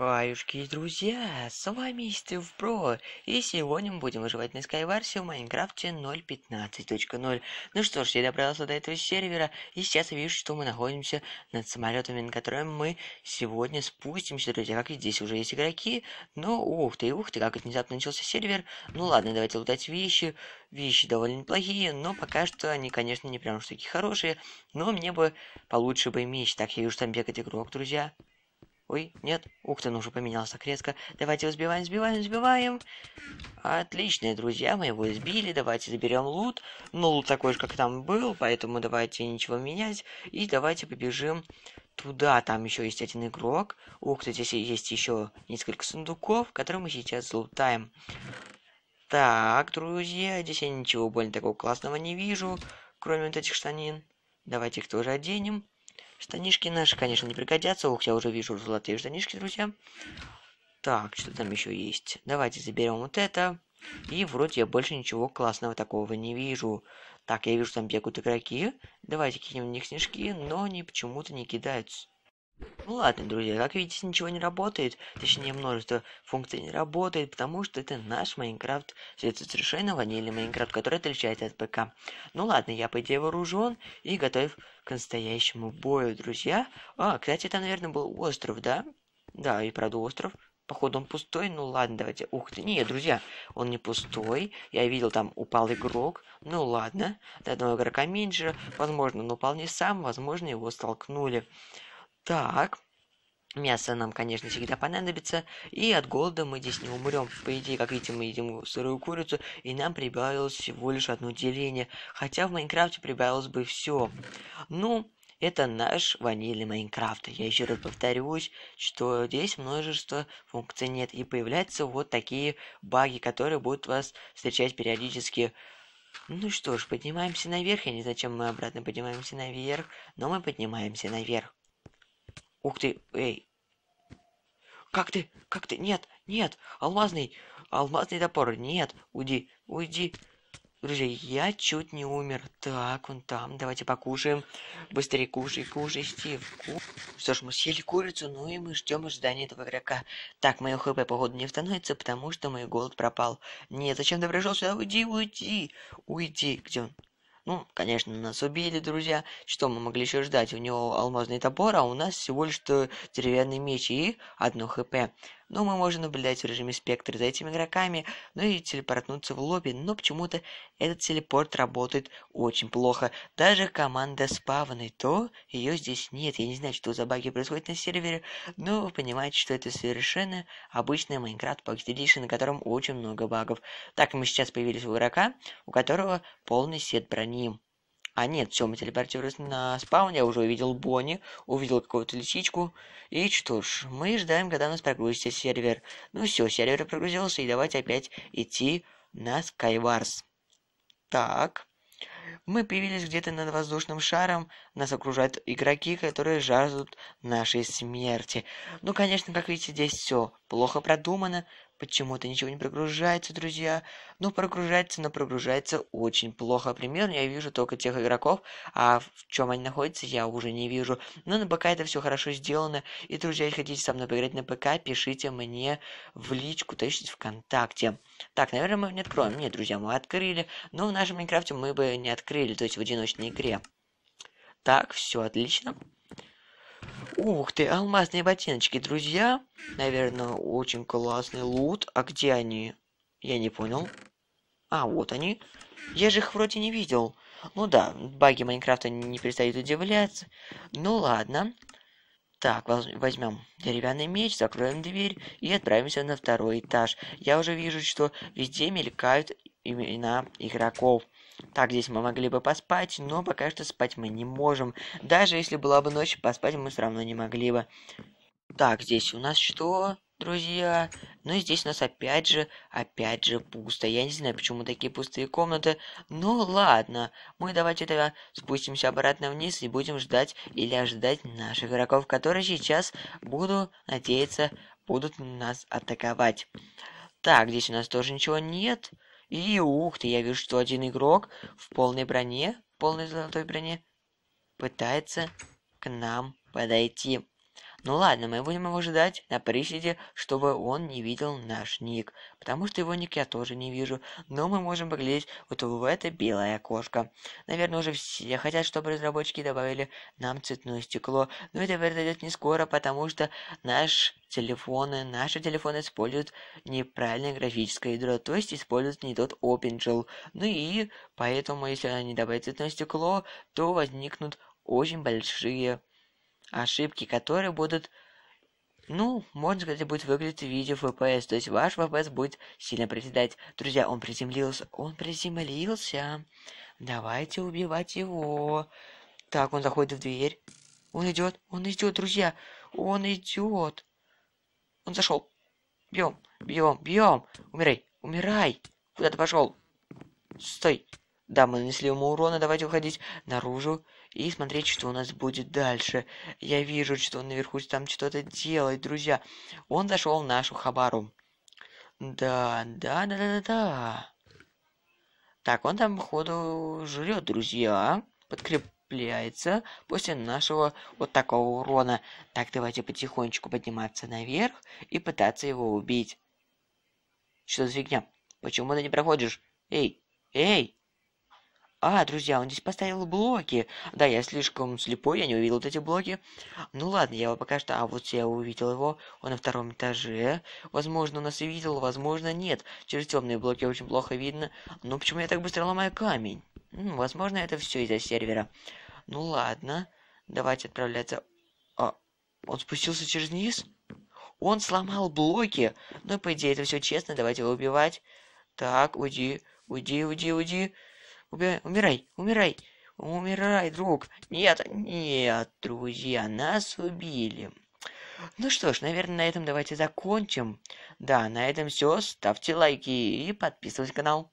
Аюшки и друзья, с вами Стив Про, и сегодня мы будем выживать на Скайварсе в Майнкрафте 0.15.0. Ну что ж, я добрался до этого сервера, и сейчас я вижу, что мы находимся над самолетами, на которые мы сегодня спустимся, друзья, как и здесь уже есть игроки, но ну, ух ты, ух ты, как это внезапно начался сервер. Ну ладно, давайте лутать вещи, вещи довольно неплохие, но пока что они, конечно, не прям штуки хорошие, но мне бы получше бы меч, так я вижу, там бегает игрок, друзья. Ой, нет. Ух ты, ну уже поменялся так резко. Давайте взбиваем, взбиваем, взбиваем. Отличные друзья, мы его избили. Давайте заберем лут. Ну, лут такой же, как там был, поэтому давайте ничего менять. И давайте побежим туда. Там еще есть один игрок. Ух ты, здесь есть еще несколько сундуков, которые мы сейчас лутаем. Так, друзья, здесь я ничего более такого классного не вижу, кроме вот этих штанин. Давайте их тоже оденем. Штанишки наши, конечно, не пригодятся. Ух, я уже вижу золотые штанишки, друзья. Так, что там еще есть? Давайте заберем вот это. И вроде я больше ничего классного такого не вижу. Так, я вижу, там бегают игроки. Давайте кинем в них снежки, но они почему-то не кидаются. Ну ладно, друзья, как видите, ничего не работает, точнее множество функций не работает, потому что это наш Майнкрафт, совершенно ванильный Майнкрафт, который отличается от ПК. Ну ладно, я по идее вооружен и готов к настоящему бою, друзья. А, кстати, это, наверное, был остров, да? Да, и правда остров. Походу он пустой, ну ладно, давайте. Ух ты, нет, друзья, он не пустой. Я видел, там упал игрок. Ну ладно, до одного игрока меньше. Возможно, он упал не сам, возможно, его столкнули. Так. Мясо нам, конечно, всегда понадобится, и от голода мы здесь не умрем. По идее, как видите, мы едим сырую курицу, и нам прибавилось всего лишь одно деление, хотя в Майнкрафте прибавилось бы все. Ну, это наш ванильный Майнкрафт. Я еще раз повторюсь, что здесь множество функций нет, и появляются вот такие баги, которые будут вас встречать периодически. Ну что ж, поднимаемся наверх. Я не знаю, зачем мы обратно поднимаемся наверх, но мы поднимаемся наверх. Ух ты, эй. Как ты? Как ты? Нет, нет, алмазный, алмазный топор, нет, уйди, уйди. Друзья, я чуть не умер. Так, он там, давайте покушаем. Быстрее кушай, кушай, Стив. Ку... Что ж, мы съели курицу, ну и мы ждем ожидания этого игрока. Так, мое хп, походу, не восстановится, потому что мой голод пропал. Нет, зачем ты пришел сюда? Уйди, уйди, уйди. Где он? Ну, конечно, нас убили, друзья. Что мы могли еще ждать? У него алмазный топор, а у нас всего лишь что деревянный меч и одно хп но мы можем наблюдать в режиме спектр за этими игроками, ну и телепортнуться в лобби, но почему-то этот телепорт работает очень плохо. Даже команда спавны, то ее здесь нет. Я не знаю, что за баги происходят на сервере, но вы понимаете, что это совершенно обычный Майнкрафт Pocket Edition, на котором очень много багов. Так мы сейчас появились у игрока, у которого полный сет брони. А нет, все, мы телепортируемся на спаун, я уже увидел Бонни, увидел какую-то лисичку. И что ж, мы ждаем, когда у нас прогрузится сервер. Ну все, сервер прогрузился, и давайте опять идти на Skywars. Так. Мы появились где-то над воздушным шаром, нас окружают игроки, которые жаждут нашей смерти. Ну, конечно, как видите, здесь все плохо продумано, Почему-то ничего не прогружается, друзья. Ну, прогружается, но прогружается очень плохо. Примерно я вижу только тех игроков, а в чем они находятся, я уже не вижу. Но ну, на ПК это все хорошо сделано. И, друзья, если хотите со мной поиграть на ПК, пишите мне в личку, то есть ВКонтакте. Так, наверное, мы не откроем. Нет, друзья, мы открыли. Но в нашем Майнкрафте мы бы не открыли, то есть в одиночной игре. Так, все отлично. Ух ты, алмазные ботиночки, друзья. Наверное, очень классный лут. А где они? Я не понял. А, вот они. Я же их вроде не видел. Ну да, баги Майнкрафта не перестают удивляться. Ну ладно. Так, возьмем деревянный меч, закроем дверь и отправимся на второй этаж. Я уже вижу, что везде мелькают имена игроков. Так, здесь мы могли бы поспать, но пока что спать мы не можем. Даже если была бы ночь, поспать мы все равно не могли бы. Так, здесь у нас что, друзья? Ну и здесь у нас опять же, опять же пусто. Я не знаю, почему такие пустые комнаты. Ну ладно, мы давайте тогда спустимся обратно вниз и будем ждать или ожидать наших игроков, которые сейчас, буду надеяться, будут нас атаковать. Так, здесь у нас тоже ничего нет. Нет. И ух ты, я вижу, что один игрок в полной броне, в полной золотой броне, пытается к нам подойти. Ну ладно, мы будем его ждать на приседе, чтобы он не видел наш ник. Потому что его ник я тоже не вижу. Но мы можем поглядеть вот в это белое окошко. Наверное, уже все хотят, чтобы разработчики добавили нам цветное стекло. Но это произойдет не скоро, потому что наш телефоны, наши телефоны используют неправильное графическое ядро, то есть используют не тот OpenGL. Ну и поэтому, если они добавят цветное стекло, то возникнут очень большие ошибки которые будут, ну, можно сказать, будет выглядеть в виде fps, то есть ваш fps будет сильно приседать. Друзья, он приземлился, он приземлился. Давайте убивать его. Так, он заходит в дверь. Он идет, он идет, друзья, он идет. Он зашел. Бьем, бьем, бьем. Умирай, умирай. Куда ты пошел? Стой. Да, мы нанесли ему урона, давайте уходить наружу и смотреть, что у нас будет дальше. Я вижу, что он наверху там что-то делает, друзья. Он зашел в нашу хабару. Да, да, да, да, да. Так, он там, походу, жрет, друзья. Подкрепляется после нашего вот такого урона. Так, давайте потихонечку подниматься наверх и пытаться его убить. Что за фигня? Почему ты не проходишь? Эй, эй, а, друзья, он здесь поставил блоки. Да, я слишком слепой, я не увидел вот эти блоки. Ну ладно, я его пока что... А вот я увидел его, он на втором этаже. Возможно, он нас и видел, возможно, нет. Через темные блоки очень плохо видно. Ну почему я так быстро ломаю камень? Ну, возможно, это все из-за сервера. Ну ладно, давайте отправляться... А, он спустился через низ? Он сломал блоки. Ну, по идее, это все честно, давайте его убивать. Так, уйди, уйди, уйди, уйди. Умирай, умирай, умирай, друг. Нет, нет, друзья, нас убили. Ну что ж, наверное, на этом давайте закончим. Да, на этом все. Ставьте лайки и подписывайтесь на канал.